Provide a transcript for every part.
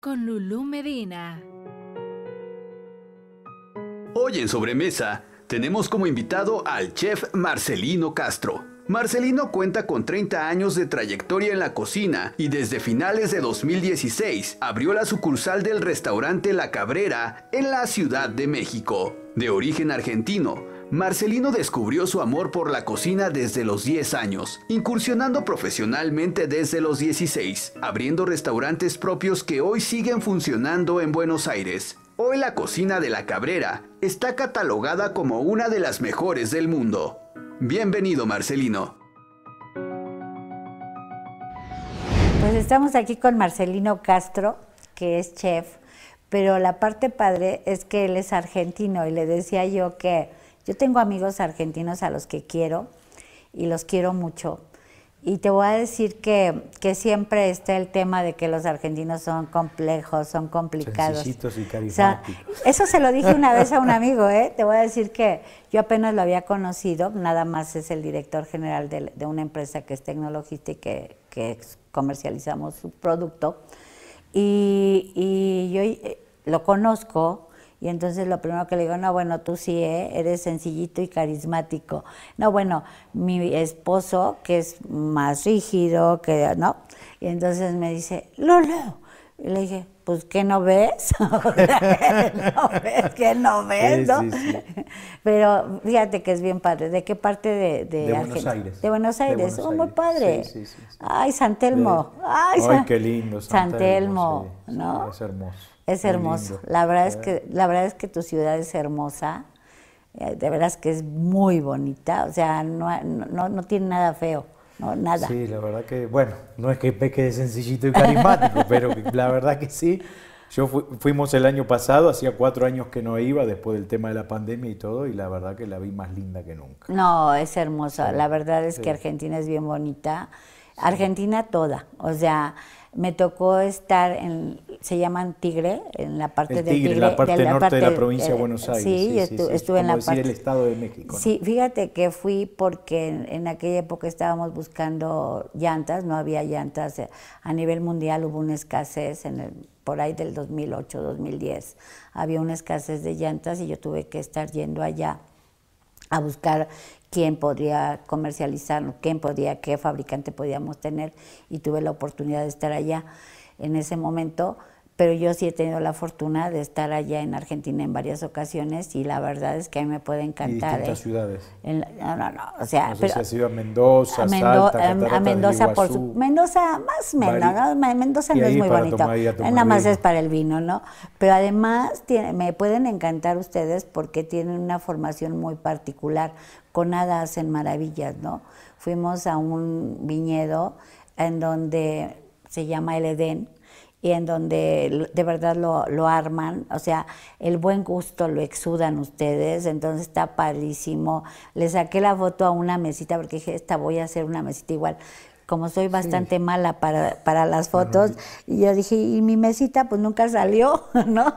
con Lulú Medina. Hoy en Sobremesa tenemos como invitado al chef Marcelino Castro. Marcelino cuenta con 30 años de trayectoria en la cocina y desde finales de 2016 abrió la sucursal del restaurante La Cabrera en la Ciudad de México. De origen argentino, Marcelino descubrió su amor por la cocina desde los 10 años, incursionando profesionalmente desde los 16, abriendo restaurantes propios que hoy siguen funcionando en Buenos Aires. Hoy la cocina de la Cabrera está catalogada como una de las mejores del mundo. Bienvenido Marcelino. Pues estamos aquí con Marcelino Castro, que es chef, pero la parte padre es que él es argentino y le decía yo que yo tengo amigos argentinos a los que quiero y los quiero mucho. Y te voy a decir que, que siempre está el tema de que los argentinos son complejos, son complicados. y eso se lo dije una vez a un amigo, ¿eh? Te voy a decir que yo apenas lo había conocido, nada más es el director general de, una empresa que es tecnologista y que, comercializamos su producto. Y, y yo eh, lo conozco y entonces lo primero que le digo, no, bueno, tú sí ¿eh? eres sencillito y carismático. No, bueno, mi esposo, que es más rígido, que no. Y entonces me dice, no. Y le dije, pues, ¿qué no ves? ¿No ¿Qué no ves? Pero fíjate que es bien padre. ¿De qué parte de, de, de Buenos Aires. De Buenos Aires. oh, muy padre. Ay, sí, Ay, San... Ay, qué lindo. ¿no? Es hermoso. Es hermoso. La verdad es ah. que la verdad es que tu ciudad es hermosa. Eh, de es que es muy bonita, o sea, no, tiene nada feo, no, nada. Sí, la verdad que, bueno, no es que peque de sencillito y carismático, pero la verdad que sí. Yo fuimos el año pasado, hacía cuatro años que no iba después del tema de la pandemia y todo, y la verdad que la vi más linda que nunca. No, es hermosa. La verdad es que Argentina es bien bonita. Argentina toda, o sea, me tocó estar en, se llaman Tigre, en la parte tigre, del la parte de norte de la provincia de Buenos Aires. Sí, estuve en la parte Estado de México. Sí, fíjate que fui porque en, aquella época estábamos buscando llantas, no había llantas eh, a nivel mundial, hubo una escasez en el, por ahí del 2008, 2010, había una escasez de llantas y yo tuve que estar yendo allá a buscar quién podría comercializarlo, quién podía, qué fabricante podíamos tener y tuve la oportunidad de estar allá en ese momento pero yo sí he tenido la fortuna de estar allá en Argentina en varias ocasiones y la verdad es que a mí me puede encantar. ¿Y ¿eh? ciudades? no, no, no, o sea... sé si ha sido a Mendoza, a, em, Mendoza, por su, Mendoza más ¿no? Mendoza no es muy bonito, eh, nada más es para el vino, ¿no? Pero además me pueden encantar ustedes porque tienen una formación muy particular, con nada hacen maravillas, ¿no? Fuimos a un viñedo en donde se llama El Edén, y en donde de verdad lo, lo, arman, o sea, el buen gusto lo exudan ustedes, entonces está padrísimo. Le saqué la foto a una mesita porque dije, esta voy a hacer una mesita igual. Como soy bastante mala para, para las fotos, y yo dije, y mi mesita pues nunca salió, ¿no?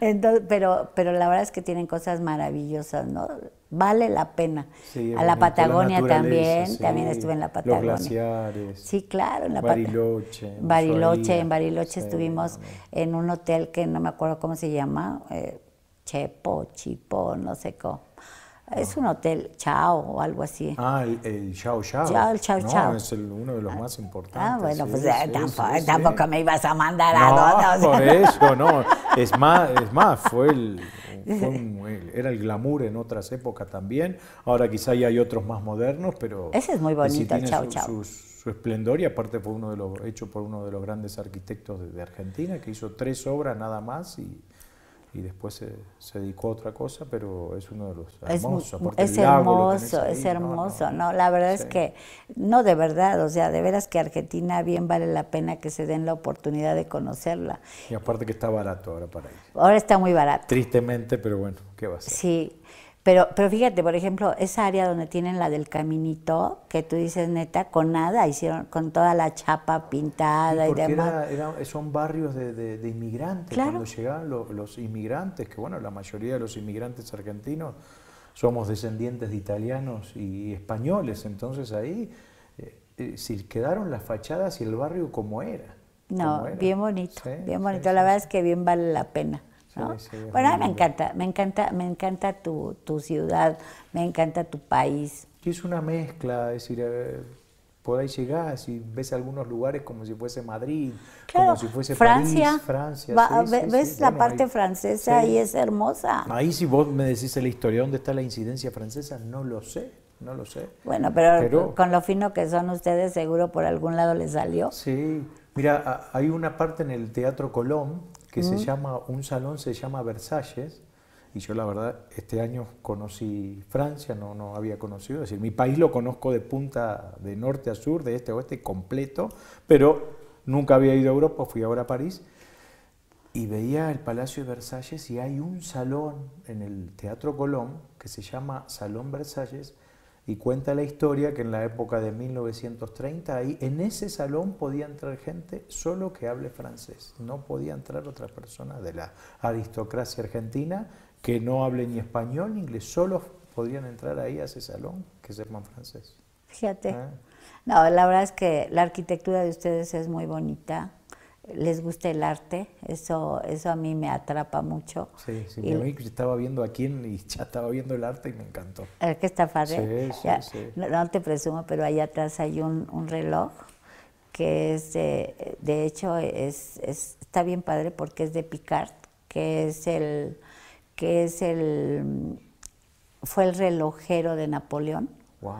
Entonces, pero, pero la verdad es que tienen cosas maravillosas, ¿no? vale la pena. a la Patagonia también, también estuve en la Patagonia. Los Sí, claro, en la Bariloche. en Bariloche, en Bariloche estuvimos en un hotel que no me acuerdo cómo se llama, eh, Chepo, Chipo, no sé cómo. Es ah. un hotel Chao o algo así. Ah, el, Chao Chao. Chao, Chao no, Chao. Es uno de los más importantes. Ah, bueno, pues eh, tampoco, me ibas a mandar a por eso, no. Es más, es más fue, el, Era el glamour en otras épocas también. Ahora quizá ya hay otros más modernos, pero. Ese es muy bonito, el Chao su, Chao. su, esplendor y aparte fue uno de los, hecho por uno de los grandes arquitectos de Argentina que hizo tres obras nada más y y después se, dedicó a otra cosa, pero es uno de los hermosos. Es, es hermoso, es hermoso, no, la verdad es que, no, de verdad, o sea, de veras que Argentina bien vale la pena que se den la oportunidad de conocerla. Y aparte que está barato ahora para ir. Ahora está muy barato. Tristemente, pero bueno, ¿qué va a ser? Sí. Pero, pero fíjate, por ejemplo, esa área donde tienen la del caminito, que tú dices, neta, con nada, hicieron con toda la chapa pintada y demás. Era, eh, son barrios de, de, inmigrantes, ¿Claro? cuando llegaban los, inmigrantes, que bueno, la mayoría de los inmigrantes argentinos somos descendientes de italianos y españoles, entonces ahí eh, eh, si quedaron las fachadas y el barrio como era. No, bien bonito, bien bonito, la verdad es que bien vale la pena bueno, me encanta, me encanta, me encanta tu, tu, ciudad, me encanta tu país. Es una mezcla, es decir, eh, por ahí llegas ves algunos lugares como si fuese Madrid, como si fuese Francia, Francia. ves la parte francesa y es hermosa. Ahí si vos me decís la historia, ¿dónde está la incidencia francesa? No lo sé no lo sé. Bueno, pero, con lo fino que son ustedes, seguro por algún lado les salió. Sí, mira, hay una parte en el Teatro Colón que se llama, un salón se llama Versalles, y yo la verdad este año conocí Francia, no, no había conocido, es decir, mi país lo conozco de punta, de norte a sur, de este a oeste, completo, pero nunca había ido a Europa, fui ahora a París, y veía el Palacio de Versalles y hay un salón en el Teatro Colón que se llama Salón Versalles, y cuenta la historia que en la época de 1930, ahí, en ese salón podía entrar gente solo que hable francés. No podía entrar otra persona de la aristocracia argentina que no hable ni español ni inglés. Solo podían entrar ahí a ese salón que sepan francés. Fíjate. ¿Eh? No, la verdad es que la arquitectura de ustedes es muy bonita les gusta el arte, eso, eso a mí me atrapa mucho. Sí, sí, estaba viendo aquí y ya estaba viendo el arte y me encantó. Es que está padre. Sí, sí, No, te presumo, pero allá atrás hay un, reloj que es de, hecho es, es, está bien padre porque es de Picard, que es el que es el fue el relojero de Napoleón. Wow.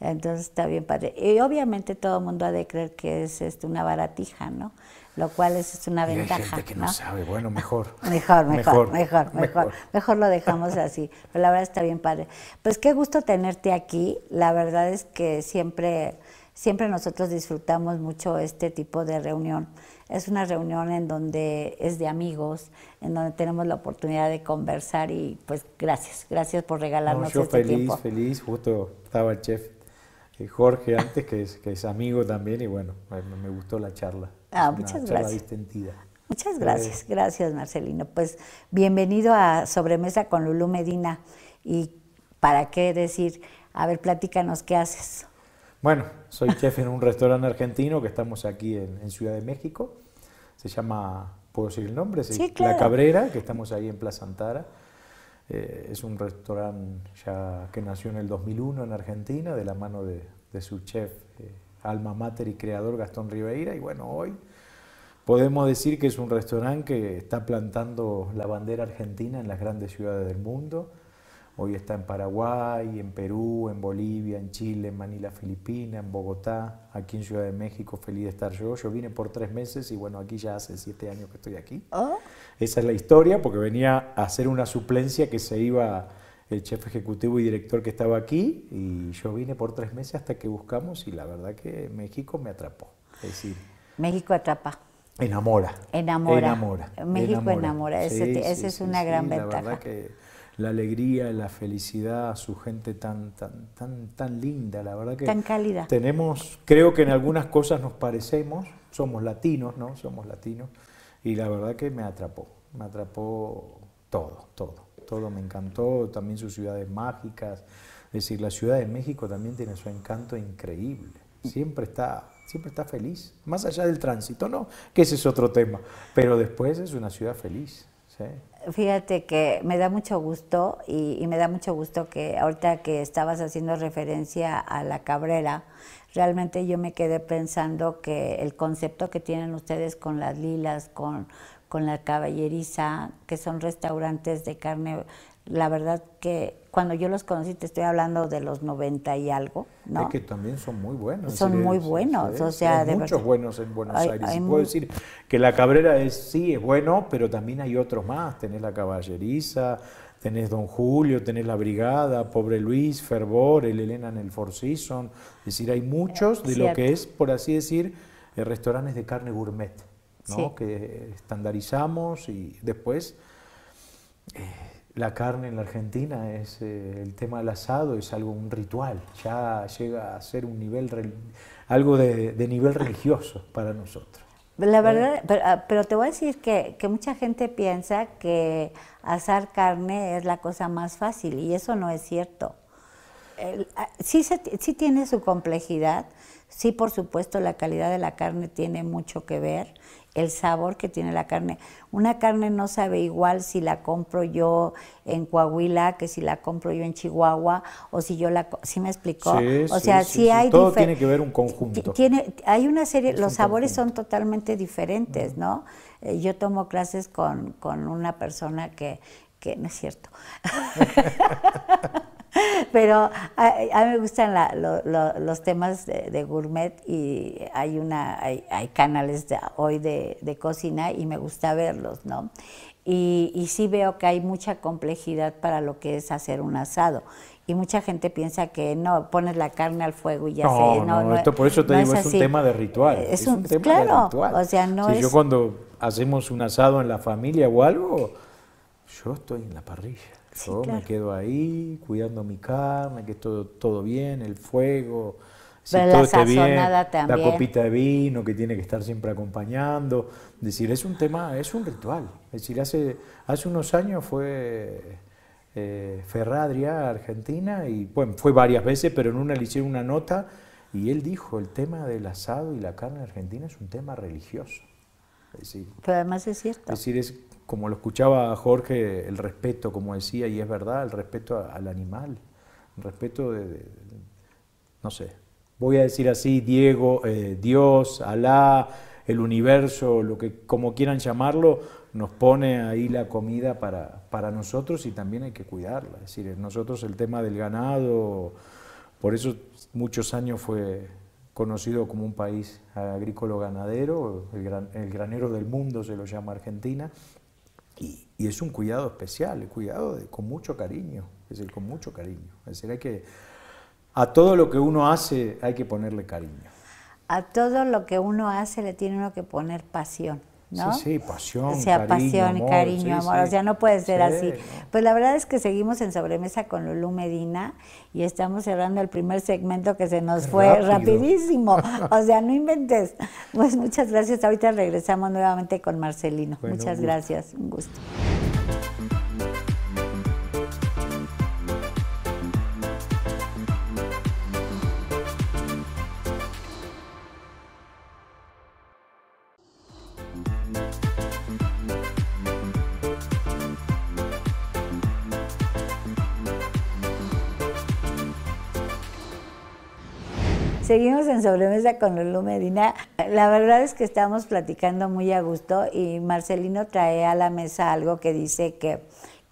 Entonces está bien padre. Y obviamente todo el mundo ha de creer que es, es este, una baratija, ¿no? lo cual es una ventaja. hay gente que no, sabe, bueno, mejor. Mejor, mejor, mejor, mejor, mejor. lo dejamos así, pero la verdad está bien padre. Pues qué gusto tenerte aquí, la verdad es que siempre, siempre nosotros disfrutamos mucho este tipo de reunión. Es una reunión en donde es de amigos, en donde tenemos la oportunidad de conversar y pues gracias, gracias por regalarnos yo este feliz, tiempo. feliz, justo estaba el chef eh, Jorge antes, que es, que es amigo también, y bueno, me gustó la charla. Ah, muchas gracias. Muchas gracias, gracias Marcelino. Pues bienvenido a Sobremesa con Lulú Medina. Y para qué decir, a ver, platícanos qué haces. Bueno, soy chef en un restaurante argentino que estamos aquí en, Ciudad de México. Se llama, ¿puedo decir el nombre? Sí, La Cabrera, que estamos ahí en Plaza Antara. Eh, es un restaurante ya que nació en el 2001 en Argentina, de la mano de, su chef eh, alma mater y creador Gastón Ribeira. Y bueno, hoy podemos decir que es un restaurante que está plantando la bandera argentina en las grandes ciudades del mundo. Hoy está en Paraguay, en Perú, en Bolivia, en Chile, en Manila, Filipina, en Bogotá, aquí en Ciudad de México, feliz de estar yo. Yo vine por tres meses y bueno, aquí ya hace siete años que estoy aquí. Oh. Esa es la historia, porque venía a hacer una suplencia que se iba el chef ejecutivo y director que estaba aquí y yo vine por tres meses hasta que buscamos y la verdad que México me atrapó. Es decir, México atrapa. Enamora. Enamora. enamora México enamora. esa es una gran ventaja. La verdad que la alegría, la felicidad, su gente tan, tan, tan, tan linda, la verdad que... Tan cálida. Tenemos, creo que en algunas cosas nos parecemos, somos latinos, ¿no? Somos latinos y la verdad que me atrapó, me atrapó todo, todo todo me encantó, también sus ciudades mágicas. Es decir, la Ciudad de México también tiene su encanto increíble. Siempre está, siempre está feliz, más allá del tránsito, ¿no? Que ese es otro tema, pero después es una ciudad feliz. Fíjate que me da mucho gusto y, y, me da mucho gusto que ahorita que estabas haciendo referencia a la Cabrera, realmente yo me quedé pensando que el concepto que tienen ustedes con las lilas, con, con la caballeriza, que son restaurantes de carne. La verdad que cuando yo los conocí, te estoy hablando de los 90 y algo, ¿no? Es que también son muy buenos. Son ¿eh? muy buenos, o sea... Hay muchos buenos en Buenos Aires. puedo decir que la Cabrera es, sí es bueno, pero también hay otros más. Tenés la caballeriza, tenés Don Julio, tenés La Brigada, Pobre Luis, Fervor, El Elena en el Four Seasons. Es decir, hay muchos de lo que es, por así decir, eh, restaurantes de carne gourmet que eh, estandarizamos y después eh, la carne en la Argentina es eh, el tema del asado, es algo, un ritual, ya llega a ser un nivel, algo de, nivel religioso para nosotros. La verdad, ah, pero, te voy a decir que, que, mucha gente piensa que asar carne es la cosa más fácil y eso no es cierto. Ah, sí, sí tiene su complejidad, Sí, por supuesto, la calidad de la carne tiene mucho que ver, el sabor que tiene la carne. Una carne no sabe igual si la compro yo en Coahuila que si la compro yo en Chihuahua o si yo la... ¿Sí me explicó? o sea, sí, sí, hay... Todo tiene que ver un conjunto. Tiene, hay una serie, los sabores son totalmente diferentes, ¿no? Eh, yo tomo clases con, con una persona que, que... No es cierto. Pero a, mí me gustan los temas de, gourmet y hay, una, hay, canales de, hoy de, cocina y me gusta verlos, ¿no? Y, sí veo que hay mucha complejidad para lo que es hacer un asado y mucha gente piensa que no, pones la carne al fuego y ya no, No, no, esto por eso te digo, es, un tema de ritual. Es, un, tema de ritual. O sea, no si Yo cuando hacemos un asado en la familia o algo, yo estoy en la parrilla. yo me quedo ahí cuidando mi carne, que todo todo bien, el fuego, la sazonada también. la copita de vino que tiene que estar siempre acompañando. Es decir, es un tema, es un ritual. Es decir, hace, hace unos años fue eh, Ferradria Argentina, y bueno, fue varias veces, pero en una le hicieron una nota y él dijo, el tema del asado y la carne argentina es un tema religioso. pero además es cierto. Es decir, es como lo escuchaba Jorge, el respeto, como decía, y es verdad, el respeto al animal, el respeto de, no sé, voy a decir así, Diego, eh, Dios, Alá, el universo, lo que como quieran llamarlo, nos pone ahí la comida para, para nosotros y también hay que cuidarla. Es decir, nosotros el tema del ganado, por eso muchos años fue conocido como un país agrícola ganadero, el, gran, el granero del mundo se lo llama Argentina, y es un cuidado especial, el cuidado con mucho cariño, es decir, con mucho cariño. Es decir, hay que, a todo lo que uno hace hay que ponerle cariño. A todo lo que uno hace le tiene uno que poner pasión. Sí, sí, pasión. O sea, cariño, pasión, amor, cariño, amor. o sea, no puede ser así. Pues la verdad es que seguimos en sobremesa con Lulu Medina y estamos cerrando el primer segmento que se nos fue rapidísimo. o sea, no inventes. Pues muchas gracias. Ahorita regresamos nuevamente con Marcelino. muchas gracias. Un gusto. Seguimos en Sobremesa con Lulú Medina. La verdad es que estamos platicando muy a gusto y Marcelino trae a la mesa algo que dice que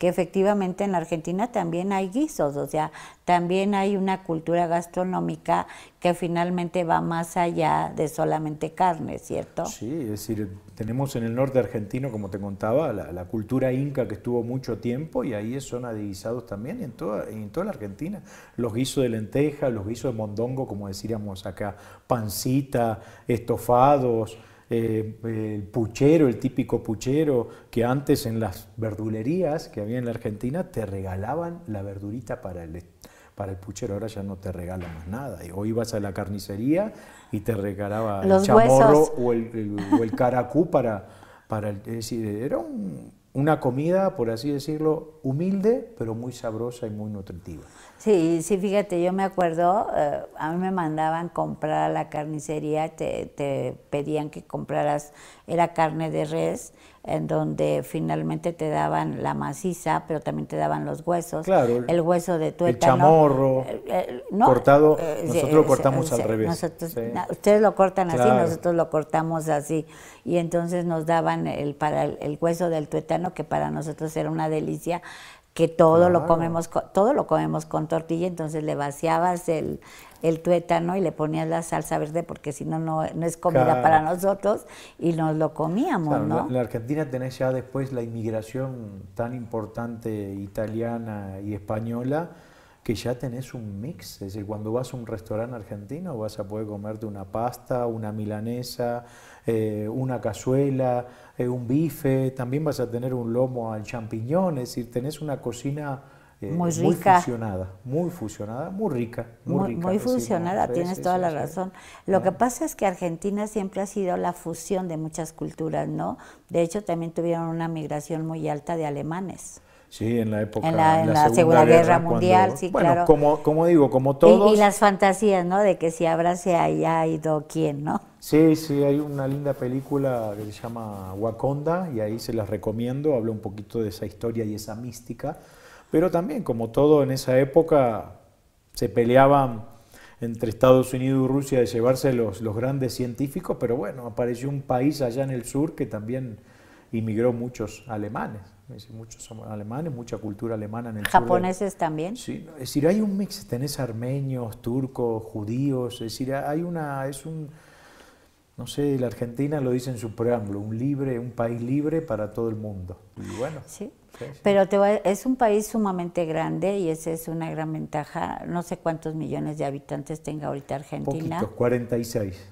que efectivamente en la Argentina también hay guisos, o sea, también hay una cultura gastronómica que finalmente va más allá de solamente carne, ¿cierto? Sí, es decir, tenemos en el norte argentino, como te contaba, la, cultura inca que estuvo mucho tiempo y ahí son adivisados también en toda, en toda la Argentina. Los guisos de lenteja, los guisos de mondongo, como decíamos acá, pancita, estofados. Eh, el puchero, el típico puchero, que antes en las verdulerías que había en la Argentina te regalaban la verdurita para el, para el puchero, ahora ya no te regalan más nada. O ibas a la carnicería y te regalaba el chamorro o el, caracú para, para el, es decir, era una comida, por así decirlo, humilde, pero muy sabrosa y muy nutritiva. Sí, sí, fíjate, yo me acuerdo, eh, a mí me mandaban comprar a la carnicería, te, pedían que compraras, era carne de res, en donde finalmente te daban la maciza, pero también te daban los huesos. El hueso de tuétano. El chamorro. Eh, eh, cortado, nosotros lo cortamos al revés. ustedes lo cortan así, nosotros lo cortamos así. Y entonces nos daban el, para hueso del tuetano, que para nosotros era una delicia que todo lo comemos todo lo comemos con tortilla, entonces le vaciabas el, tuétano y le ponías la salsa verde porque si no, no es comida para nosotros y nos lo comíamos, ¿no? En la Argentina tenés ya después la inmigración tan importante italiana y española que ya tenés un mix, es decir, cuando vas a un restaurante argentino vas a poder comerte una pasta, una milanesa, eh, una cazuela, eh, un bife, también vas a tener un lomo al champiñón, es decir, tenés una cocina eh, muy, fusionada, muy fusionada, muy rica. Muy, rica, muy fusionada, tienes toda la razón. Lo que pasa es que Argentina siempre ha sido la fusión de muchas culturas, ¿no? De hecho, también tuvieron una migración muy alta de alemanes. Sí, en la época. En la, segunda, Guerra, Mundial, sí, claro. Como, digo, como todos. Y, las fantasías, ¿no? De que si habrá, se haya ido quién, ¿no? Sí, sí, hay una linda película que se llama Wakonda y ahí se las recomiendo. Habla un poquito de esa historia y esa mística. Pero también, como todo en esa época, se peleaban entre Estados Unidos y Rusia de llevarse los, los grandes científicos, pero bueno, apareció un país allá en el sur que también inmigró muchos alemanes muchos son alemanes, mucha cultura alemana en el ¿Japoneses también? Sí, es decir, hay un mix, tenés armenios, turcos, judíos, es decir, hay una, es un, no sé, la Argentina lo dice en su preámbulo, un libre, un país libre para todo el mundo. Y bueno, sí. Pero te es un país sumamente grande y esa es una gran ventaja. No sé cuántos millones de habitantes tenga ahorita Argentina. Poquitos, 46.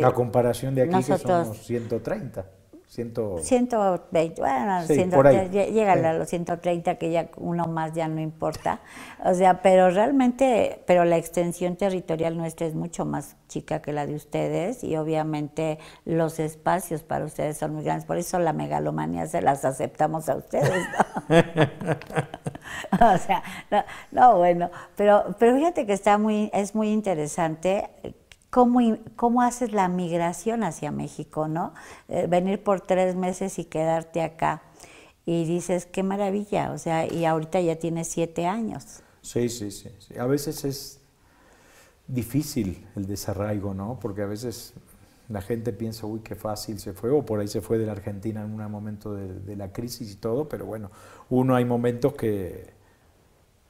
la comparación de aquí que somos 130. Ciento... 120, bueno, llega a los 130 que ya uno más ya no importa. O sea, pero realmente, pero la extensión territorial nuestra es mucho más chica que la de ustedes y obviamente los espacios para ustedes son muy grandes. Por eso la megalomanía se las aceptamos a ustedes. ¿no? o sea, no, no, bueno, pero, pero fíjate que está muy, es muy interesante cómo, cómo haces la migración hacia México, ¿no? Eh, venir por tres meses y quedarte acá. Y dices, qué maravilla, o sea, y ahorita ya tienes siete años. Sí, sí, sí. A veces es difícil el desarraigo, ¿no? Porque a veces la gente piensa, uy, qué fácil se fue, o por ahí se fue de la Argentina en un momento de, de, la crisis y todo, pero bueno, uno hay momentos que,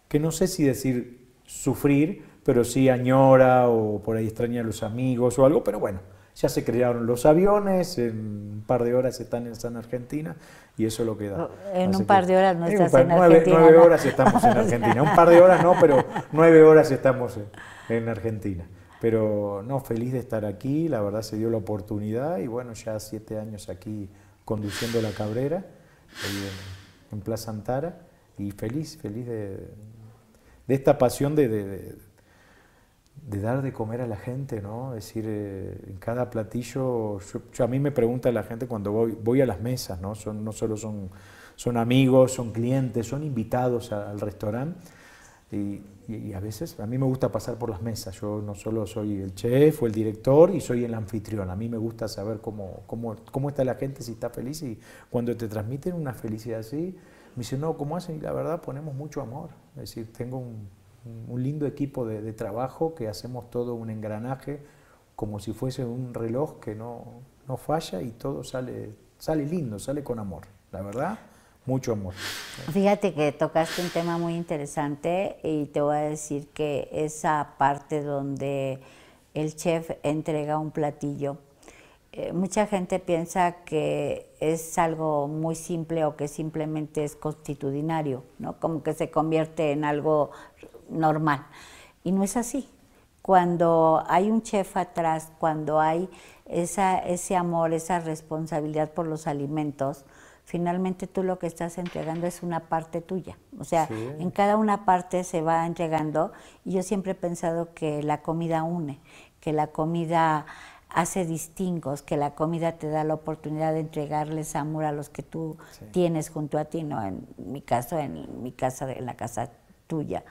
que no sé si decir sufrir, pero sí añora o por ahí extraña a los amigos o algo, pero bueno, ya se crearon los aviones, en un par de horas están en San Argentina y eso lo queda En un par de horas no estás en nueve, Argentina. Nueve horas estamos en Argentina, un par de horas no, pero nueve horas estamos en, Argentina. Pero no, feliz de estar aquí, la verdad se dio la oportunidad y bueno, ya siete años aquí conduciendo la Cabrera, en, Plaza Antara y feliz, feliz de, esta pasión de de dar de comer a la gente, ¿no? Es decir, eh, en cada platillo, a mí me pregunta la gente cuando voy, voy a las mesas, ¿no? Son, no solo son, son amigos, son clientes, son invitados al restaurante. Y, a veces, a mí me gusta pasar por las mesas. Yo no solo soy el chef o el director y soy el anfitrión. A mí me gusta saber cómo, cómo, cómo está la gente, si está feliz. Y cuando te transmiten una felicidad así, me dicen, no, ¿cómo hacen? Y la verdad, ponemos mucho amor. Es decir, tengo un un lindo equipo de, trabajo que hacemos todo un engranaje como si fuese un reloj que no, falla y todo sale, sale lindo, sale con amor, la verdad, mucho amor. Fíjate que tocaste un tema muy interesante y te voy a decir que esa parte donde el chef entrega un platillo, eh, mucha gente piensa que es algo muy simple o que simplemente es constitucionario, ¿no? Como que se convierte en algo normal. Y no es así. Cuando hay un chef atrás, cuando hay esa, ese amor, esa responsabilidad por los alimentos, finalmente tú lo que estás entregando es una parte tuya. O sea, en cada una parte se va entregando y yo siempre he pensado que la comida une, que la comida hace distingos, que la comida te da la oportunidad de entregarles amor a los que tú tienes junto a ti, no en mi caso, en mi casa, en la casa tuya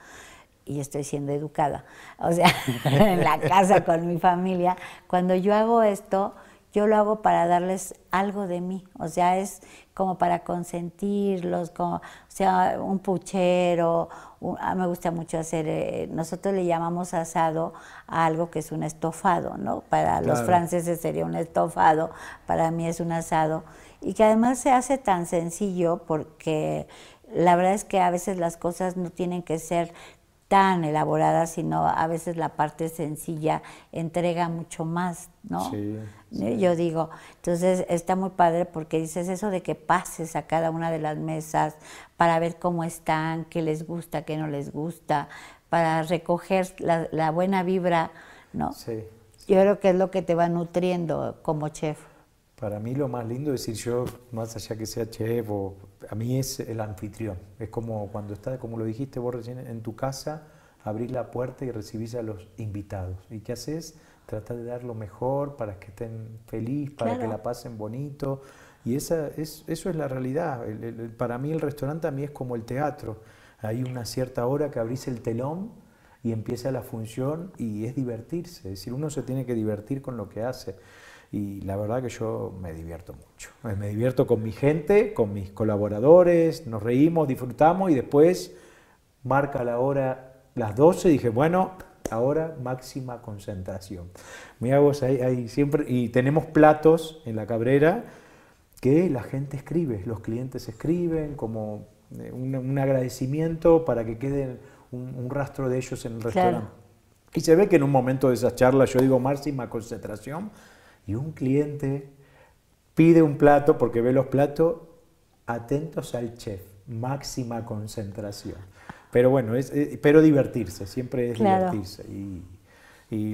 y estoy siendo educada, o sea, en la casa con mi familia, cuando yo hago esto, yo lo hago para darles algo de mí, o sea, es como para consentirlos, como, o sea, un puchero, ah, me gusta mucho hacer, eh, nosotros le llamamos asado a algo que es un estofado, ¿no? Para los franceses sería un estofado, para mí es un asado, y que además se hace tan sencillo porque la verdad es que a veces las cosas no tienen que ser tan elaborada, sino a veces la parte sencilla entrega mucho más, ¿no? Eh, sí, Yo digo, entonces está muy padre porque dices eso de que pases a cada una de las mesas para ver cómo están, qué les gusta, qué no les gusta, para recoger la, buena vibra, ¿no? sí. Yo creo que es lo que te va nutriendo como chef. Para mí lo más lindo es decir yo, más allá que sea chef, a mí es el anfitrión. Es como cuando estás, como lo dijiste vos recién, en tu casa, abrís la puerta y recibís a los invitados. ¿Y qué haces? Tratas de dar lo mejor para que estén felices, para que la pasen bonito. Y esa es, eso es la realidad. para mí el restaurante a mí es como el teatro. Hay una cierta hora que abrís el telón y empieza la función y es divertirse. Es decir, uno se tiene que divertir con lo que hace y la verdad que yo me divierto mucho. Me divierto con mi gente, con mis colaboradores, nos reímos, disfrutamos y después marca la hora, las 12, y dije, bueno, ahora máxima concentración. Mira vos, ahí, siempre, y tenemos platos en la cabrera que la gente escribe, los clientes escriben como eh, un, agradecimiento para que quede un, rastro de ellos en el restaurante. Y se ve que en un momento de esas charlas yo digo máxima concentración, y un cliente pide un plato porque ve los platos atentos al chef, máxima concentración. Pero bueno, es, eh, pero divertirse, siempre es divertirse. Y,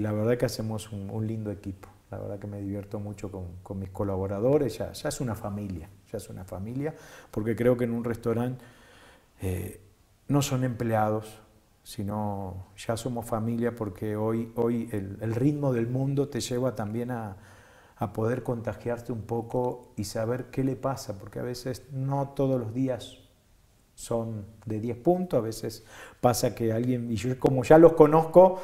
la verdad que hacemos un, lindo equipo. La verdad que me divierto mucho con, mis colaboradores, ya, ya, es una familia, ya es una familia, porque creo que en un restaurante eh, no son empleados, sino ya somos familia porque hoy, hoy el ritmo del mundo te lleva también a, a poder contagiarte un poco y saber qué le pasa, porque a veces no todos los días son de 10 puntos, a veces pasa que alguien, y yo como ya los conozco,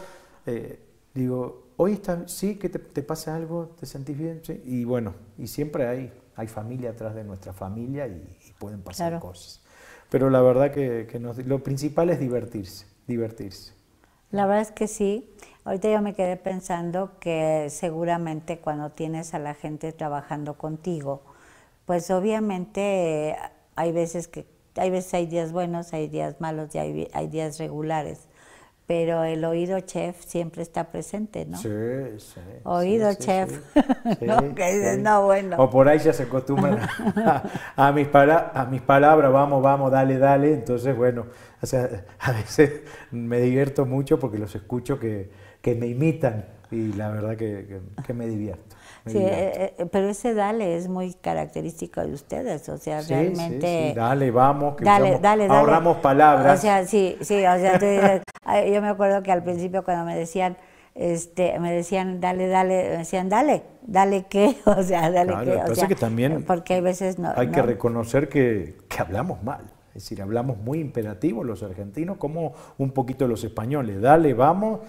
eh, digo, hoy está, sí, que te, pasa algo, te sentís bien, y bueno, y siempre hay, hay familia atrás de nuestra familia y, pueden pasar cosas. Pero la verdad que, que lo principal es divertirse, divertirse. La verdad es que sí. Ahorita yo me quedé pensando que seguramente cuando tienes a la gente trabajando contigo, pues obviamente hay veces que hay veces hay días buenos, hay días malos y hay, hay días regulares pero el oído chef siempre está presente, ¿no? Sí, sí. Oído chef, O por ahí ya se acostumbran a, mis para, a mis palabras, vamos, vamos, dale, dale. Entonces, bueno, o sea, a veces me divierto mucho porque los escucho que, que me imitan y la verdad que me divierto. Sí, eh, eh, pero ese dale es muy característico de ustedes, o sea, realmente... Dale, vamos, ahorramos palabras. O sea, sí, sí, o sea, yo me acuerdo que al principio cuando me decían, este, me decían, dale, dale, me decían, dale, dale qué, o sea, dale qué. O sea, que también porque hay veces no... Hay que reconocer que, que hablamos mal. Es decir, hablamos muy imperativos los argentinos, como un poquito los españoles. Dale, vamos.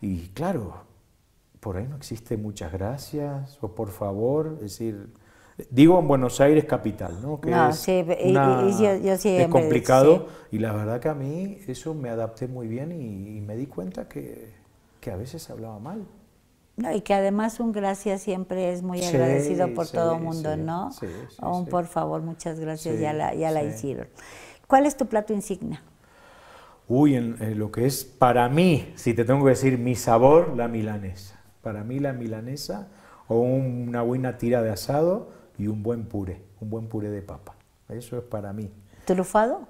Y claro, por ahí no existe muchas gracias o por favor, es decir, digo en Buenos Aires capital, ¿no? Que no, sí, y, yo, es complicado y la verdad que a mí eso me adapté muy bien y, me di cuenta que, a veces hablaba mal. No, y que además un gracias siempre es muy agradecido por todo el mundo, ¿no? O un por favor, muchas gracias, ya, la, ya la hicieron. ¿Cuál es tu plato insignia? Uy, en lo que es para mí, si te tengo que decir mi sabor, la milanesa. Para mí la milanesa o una buena tira de asado y un buen puré, un buen puré de papa. Eso es para mí. ¿Telufado?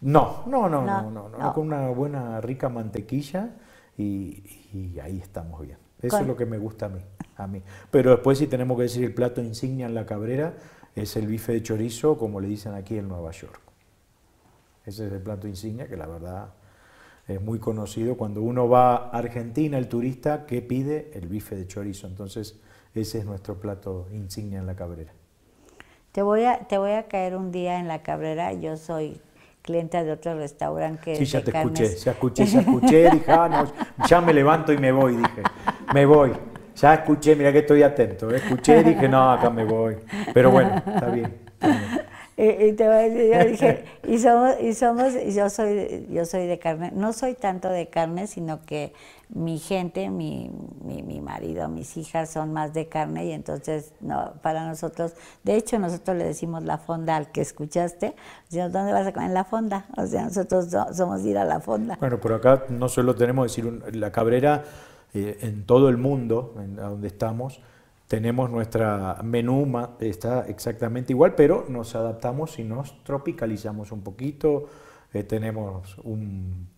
No, no, no, no, no, con una buena rica mantequilla y, ahí estamos bien. Eso es lo que me gusta a mí, a mí. Pero después si tenemos que decir el plato insignia en la cabrera es el bife de chorizo, como le dicen aquí en Nueva York. Ese es el plato insignia que la verdad es muy conocido. Cuando uno va a Argentina, el turista, ¿qué pide? El bife de chorizo. Entonces, ese es nuestro plato insignia en la cabrera. Te voy a, te voy a caer un día en la cabrera. Yo soy cliente de otro restaurante Sí, ya te escuché, ya escuché, escuché. Dije, ah, no, ya me levanto y me voy, dije. Me voy. Ya escuché, mira que estoy atento. Escuché y dije, no, acá me voy. Pero bueno, Está bien. Y, te voy a decir, yo dije, y somos, y somos, y yo soy, yo soy de carne, no soy tanto de carne, sino que mi gente, mi, mi, mi, marido, mis hijas son más de carne y entonces no, para nosotros, de hecho nosotros le decimos la fonda al que escuchaste, ¿dónde vas a comer la fonda? O sea, nosotros somos ir a la fonda. Bueno, por acá no solo tenemos decir la cabrera eh, en todo el mundo, en, donde estamos, tenemos nuestra menú, está exactamente igual, pero nos adaptamos y nos tropicalizamos un poquito. Eh, tenemos un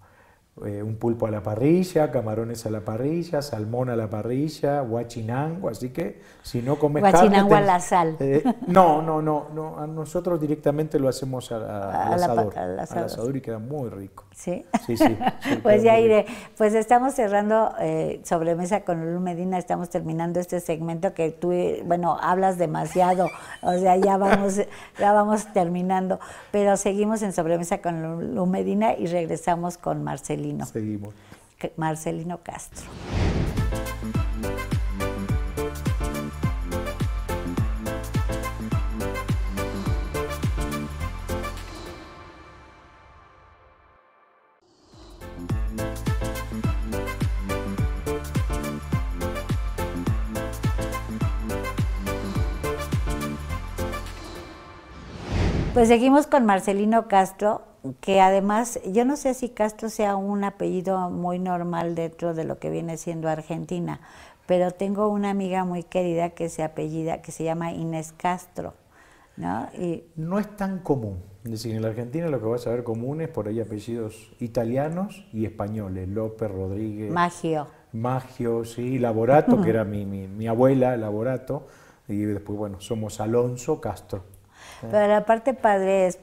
eh, un pulpo a la parrilla, camarones a la parrilla, salmón a la parrilla, guachinango, así que si no comes guachinango a la sal. Eh, no, no, no, no, a nosotros directamente lo hacemos a, a la, asadura asador, y queda muy rico. Sí, sí, sí. pues ya iré. Pues estamos cerrando eh, sobremesa con Lulu Medina, estamos terminando este segmento que tú, bueno, hablas demasiado, o sea, ya vamos, ya vamos terminando, pero seguimos en sobremesa con Lulu Medina y regresamos con Marcelo. Seguimos. Marcelino Castro. Pues seguimos con Marcelino Castro, que además, yo no sé si Castro sea un apellido muy normal dentro de lo que viene siendo Argentina, pero tengo una amiga muy querida que se apellida, que se llama Inés Castro. ¿no? no es tan común. Es decir, en la Argentina lo que vas a ver común es por ahí apellidos italianos y españoles, López, Rodríguez. Magio. Magio, sí, Laborato, que era mi abuela, Laborato, y después, bueno, somos Alonso Castro. Pero la parte padre es eh,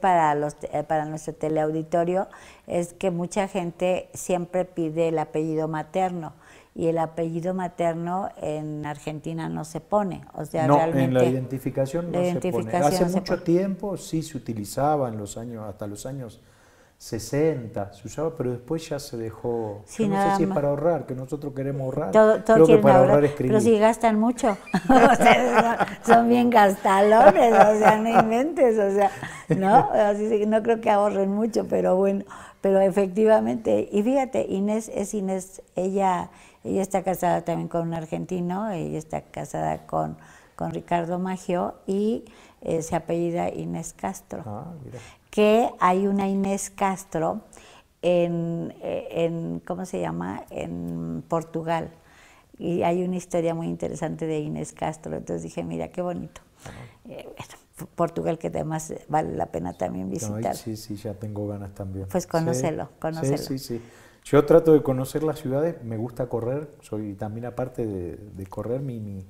para, nuestro teleauditorio, es que mucha gente siempre pide el apellido materno y el apellido materno en Argentina no se pone. O sea, no, en la identificación no se pone. Hace mucho tiempo sí se utilizaba en los años, hasta los años 60 se usaba, pero después ya se dejó. no sé si es para ahorrar, que nosotros queremos ahorrar. Todo, para ahorrar, Pero si gastan mucho, son, bien gastalones, o sea, no inventes, o sea, ¿no? Así, no creo que ahorren mucho, pero bueno, pero efectivamente. Y fíjate, Inés es Inés, ella, ella está casada también con un argentino, ella está casada con, con Ricardo Maggio y eh, se apellida Inés Castro. Ah, que hay una Inés Castro eh, en, ¿cómo se llama?, en Portugal. Y hay una historia muy interesante de Inés Castro. Entonces dije, mira, qué bonito. Eh, Portugal, que además vale la pena también visitar. sí, sí, ya tengo ganas también. Pues conócelo, Sí, sí, Yo trato de conocer las ciudades, me gusta correr, soy también aparte de, correr, mi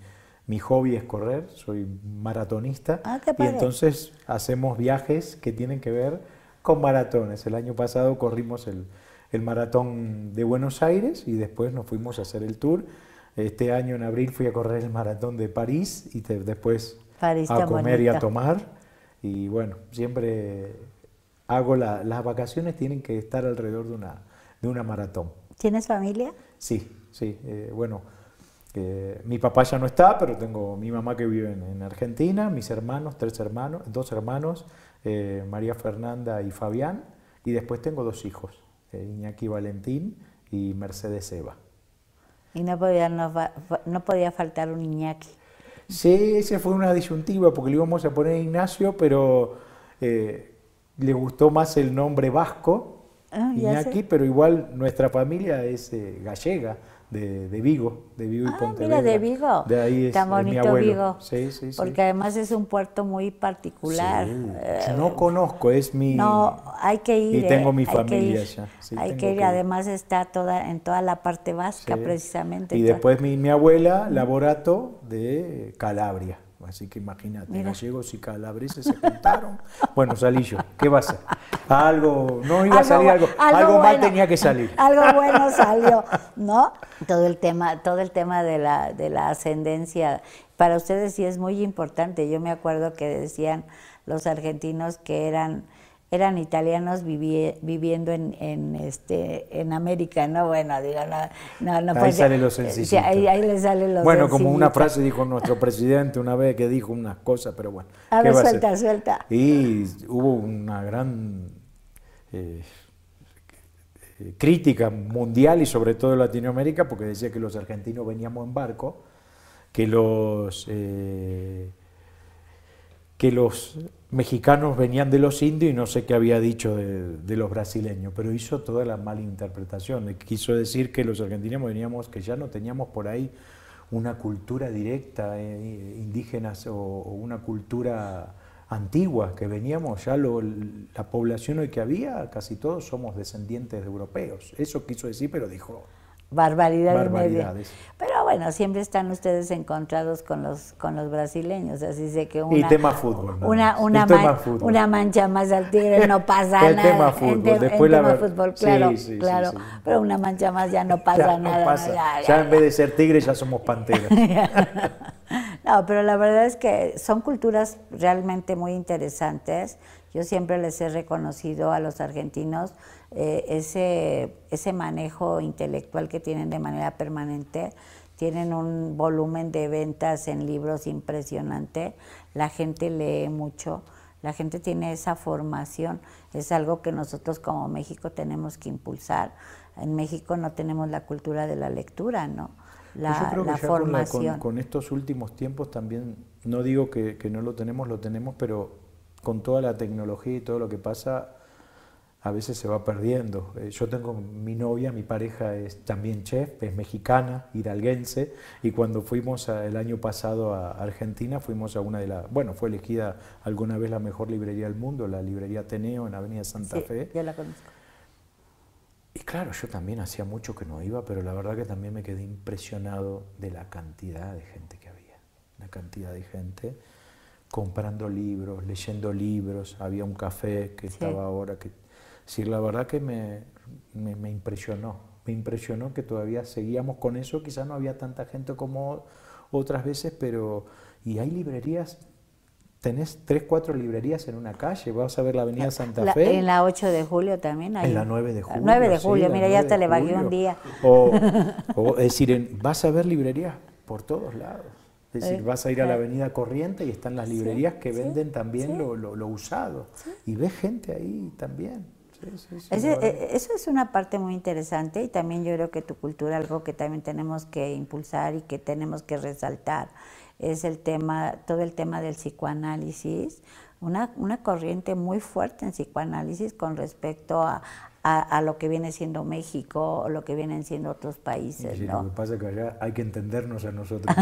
mi hobby es correr, soy maratonista. Ah, y entonces hacemos viajes que tienen que ver con maratones. El año pasado corrimos el, maratón de Buenos Aires y después nos fuimos a hacer el tour. Este año en abril fui a correr el maratón de París y después a comer y a tomar. Y bueno, siempre hago las vacaciones, tienen que estar alrededor de una, de una maratón. ¿Tienes familia? Sí, sí. Eh, bueno, mi papá ya no está, pero tengo mi mamá que vive en, Argentina, mis hermanos, tres hermanos, dos hermanos, eh, María Fernanda y Fabián, y después tengo dos hijos, eh, Iñaki Valentín y Mercedes Eva. Y no podía, no, podía faltar un Iñaki. Sí, esa fue una disyuntiva, porque le íbamos a poner Ignacio, pero eh, le gustó más el nombre vasco, ah, Iñaki, pero igual nuestra familia es gallega de, de, Vigo, de Vigo y ah, Mira, de Vigo. De ahí es, mi abuelo. Sí, sí, sí. Porque además es un puerto muy particular. Eh, no conozco, es mi. No, hay que eh, ir. Y tengo mi familia allá. hay que ir, además está toda en toda la parte vasca precisamente. Y después mi, mi abuela, Laborato de Calabria. Así que imagínate, los gallegos y calabreses se juntaron. bueno, salí ¿Qué va a ser? Algo, no iba a salir algo, algo, mal tenía que salir. Algo bueno salió, ¿no? Todo el tema, todo el tema de la, de la ascendencia para ustedes sí es muy importante. Yo me acuerdo que decían los argentinos que eran eran italianos viviendo en, en, este, en América, ¿no? Bueno, diga, no, no, no Ahí salen los Bueno, como una frase dijo nuestro presidente una vez que dijo unas cosas, pero bueno. A ver, suelta, suelta. Y hubo una gran eh, eh, crítica mundial y sobre todo en Latinoamérica, porque decía que los argentinos veníamos en barco, que los... Eh, que los mexicanos venían de los indios y no sé qué había dicho de, los brasileños, pero hizo toda la mala interpretación. Quiso decir que los argentinos veníamos, que ya no teníamos por ahí una cultura directa eh, indígenas o, una cultura antigua, que veníamos ya, lo, la población hoy que había, casi todos somos descendientes de europeos. Eso quiso decir, pero dijo... Barbaridad barbaridades bueno, siempre están ustedes encontrados con los, con los brasileños, así de que un Y tema fútbol. ¿no? Una, mancha más al tigre no pasa el Tema fútbol, después la... fútbol, claro, pero una mancha más ya no pasa nada. ya, en vez de ser tigre ya somos panteras. no, pero la verdad es que son culturas realmente muy interesantes. Yo siempre les he reconocido a los argentinos eh, ese, ese manejo intelectual que tienen de manera permanente tienen un volumen de ventas en libros impresionante, la gente lee mucho, la gente tiene esa formación, es algo que nosotros como México tenemos que impulsar. En México no tenemos la cultura de la lectura, ¿no? Pues la, formación. Con, estos últimos tiempos también, no digo que, que no lo tenemos, lo tenemos, pero con toda la tecnología y todo lo que pasa, a veces se va perdiendo. Eh, yo tengo mi novia, mi pareja es también chef, es mexicana, hidalguense, y cuando fuimos el año pasado a Argentina, fuimos a una de las, bueno, fue elegida alguna vez la mejor librería del mundo, la librería Teneo en Avenida Santa Fe. Ya la conozco. Y claro, yo también hacía mucho que no iba, pero la verdad que también me quedé impresionado de la cantidad de gente que había, la cantidad de gente comprando libros, leyendo libros, había un café que estaba ahora que Sí, la verdad que me, me, impresionó, me impresionó que todavía seguíamos con eso, quizás no había tanta gente como otras veces, pero... Y hay librerías tenés tres, cuatro librerías en una calle, vas a ver la Avenida Santa Fe. En la 8 de julio también hay. En la 9 de julio. 9 de julio, mira, ya te le ir un día. O, es decir, vas a ver librerías por todos lados. Es decir, eh, vas a ir a la Avenida Corriente y están las librerías que venden también lo, lo, usado. Y ves gente ahí también. Eh, eso es una parte muy interesante y también yo creo que tu cultura, algo que también tenemos que impulsar y que tenemos que resaltar, es el tema, todo el tema del psicoanálisis, una, una corriente muy fuerte en psicoanálisis con respecto a, a, lo que viene siendo México o lo que vienen siendo otros países. ¿no? Lo que pasa es que allá hay que entendernos a nosotros,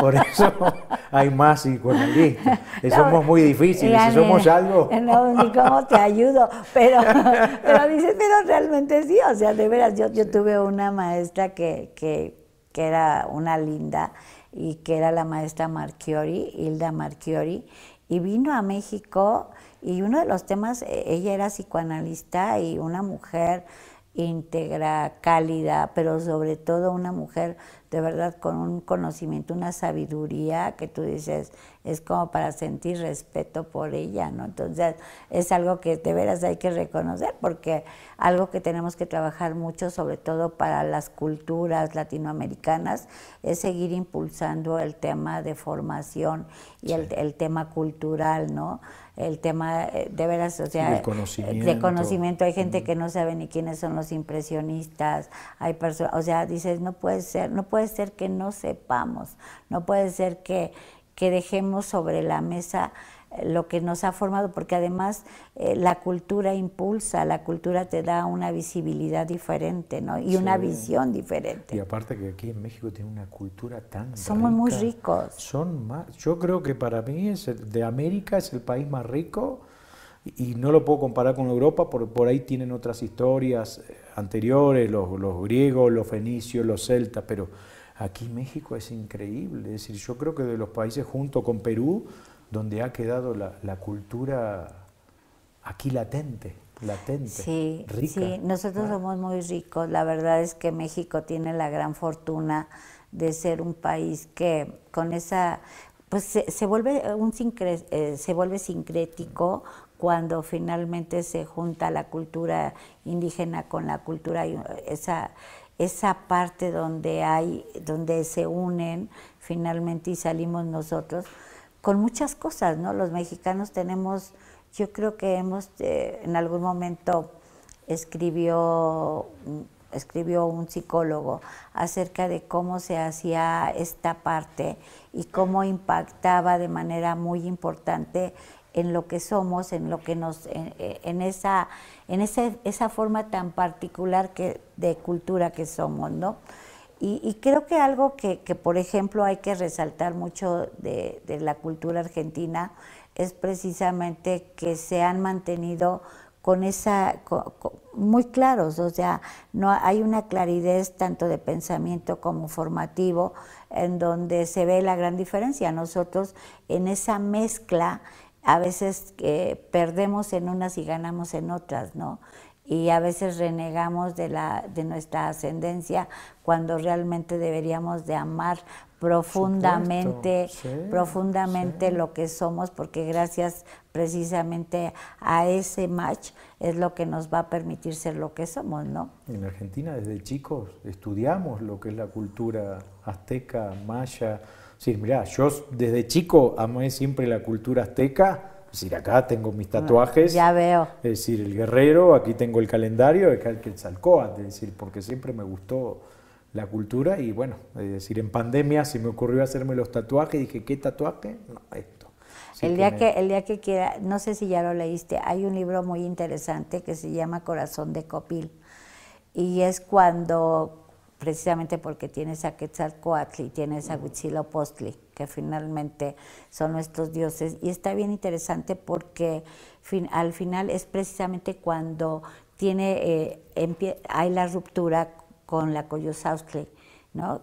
por eso, hay más psicoanalistas. No, somos muy difíciles, si somos algo. Eh, no, ni cómo te ayudo, pero, pero dices, pero realmente sí, o sea, de veras, yo, yo tuve una maestra que, que, que era una linda y que era la maestra Marchiori, Hilda Marchiori, y vino a México y uno de los temas, eh, ella era psicoanalista y una mujer íntegra, cálida, pero sobre todo una mujer de verdad con un conocimiento, una sabiduría que tú dices, es como para sentir respeto por ella, ¿no? Entonces es algo que de veras hay que reconocer porque algo que tenemos que trabajar mucho, sobre todo para las culturas latinoamericanas, es seguir impulsando el tema de formación y el, tema cultural, ¿no? el tema eh, de veras, o sea, eh, de conocimiento. Hay gente que no sabe ni quiénes son los impresionistas, hay personas, o sea, dices, no puede ser, no puede ser que no sepamos, no puede ser que, dejemos sobre la mesa eh, lo que nos ha formado, porque además eh, la cultura impulsa, la cultura te da una visibilidad diferente, Y una visión diferente. Y aparte que aquí en México tiene una cultura tan Somos muy ricos. Son más, yo creo que para mí es de América es el país más rico y, no lo puedo comparar con Europa, por por ahí tienen otras historias eh, anteriores, los, los griegos, los fenicios, los celtas, pero Aquí México es increíble, es decir, yo creo que de los países junto con Perú, donde ha quedado la, cultura aquí latente, latente, rica. Sí, nosotros somos muy ricos, la verdad es que México tiene la gran fortuna de ser un país que con esa pues se, vuelve un sincre, eh, se vuelve sincrético cuando finalmente se junta la cultura indígena con la cultura eh, esa esa parte donde hay, donde se unen finalmente y salimos nosotros con muchas cosas, ¿no? Los mexicanos tenemos, yo creo que hemos, eh, en algún momento escribió, escribió un psicólogo acerca de cómo se hacía esta parte y cómo impactaba de manera muy importante en lo que somos, en lo que nos, en, eh, esa, en esa, esa, forma tan particular que, de cultura que somos, ¿no? Y, creo que algo que, que, por ejemplo, hay que resaltar mucho de, de la cultura argentina es precisamente que se han mantenido con esa muy claros, o sea, no hay una claridad tanto de pensamiento como formativo en donde se ve la gran diferencia. Nosotros en esa mezcla a veces perdemos en unas y ganamos en otras, ¿no? Y a veces renegamos de, nuestra ascendencia cuando realmente deberíamos de amar profundamente, profundamente lo que somos, porque gracias precisamente a ese match es lo que nos va a permitir ser lo que somos, ¿no? En Argentina desde chicos estudiamos lo que es la cultura azteca, maya, Sí, mirá, yo desde chico amé siempre la cultura azteca. Es decir, acá tengo mis ah, tatuajes. Ya veo. Es decir, el guerrero, aquí tengo el calendario, acá el Salcoa, Es decir, porque siempre me gustó la cultura y bueno, es decir, en pandemia se me ocurrió hacerme los tatuajes. Dije, ¿qué tatuaje? No, esto. el, día que, el día que quiera, no sé si ya lo leíste, hay un libro muy interesante que se llama Corazón de Copil. Y es cuando precisamente porque tienes a Quetzalcoatl y tienes a Huitzilopochtli, que finalmente son nuestros dioses. Y está bien interesante porque al final es precisamente cuando tiene, eh, hay la ruptura con la Coyolxauhqui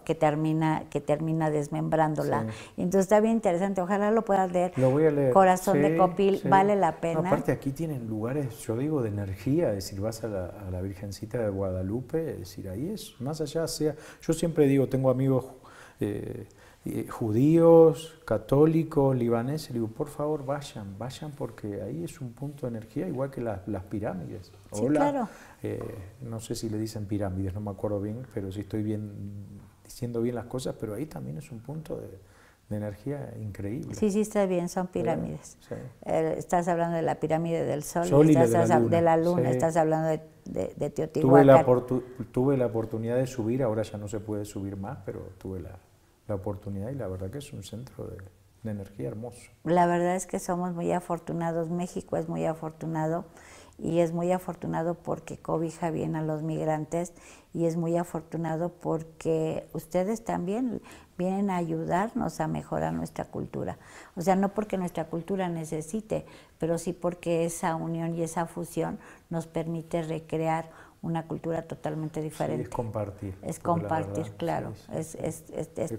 que termina, que termina desmembrándola. Entonces está bien interesante, ojalá lo puedas leer. Lo voy a leer. Corazón de Copil, vale la pena. aparte aquí tienen lugares, yo digo, de energía, es decir, vas a la, Virgencita de Guadalupe, es decir, ahí es, más allá sea, yo siempre digo, tengo amigos... Eh, eh, judíos, católicos, libaneses, digo, por favor, vayan, vayan porque ahí es un punto de energía igual que las pirámides. Sí, eh, no sé si le dicen pirámides, no me acuerdo bien, pero si estoy bien diciendo bien las cosas, pero ahí también es un punto de, energía increíble. Sí, sí, está bien, son pirámides. Eh, estás hablando de la pirámide del Sol, de, la luna, estás hablando de, de, Teotihuacán. tuve la oportunidad de subir, ahora ya no se puede subir más, pero tuve la oportunidad y la verdad que es un centro de, de energía hermoso. La verdad es que somos muy afortunados, México es muy afortunado y es muy afortunado porque cobija bien a los migrantes y es muy afortunado porque ustedes también vienen a ayudarnos a mejorar nuestra cultura. O sea, no porque nuestra cultura necesite, pero sí porque esa unión y esa fusión nos permite recrear una cultura totalmente diferente. es compartir. Es compartir, claro. Es, es,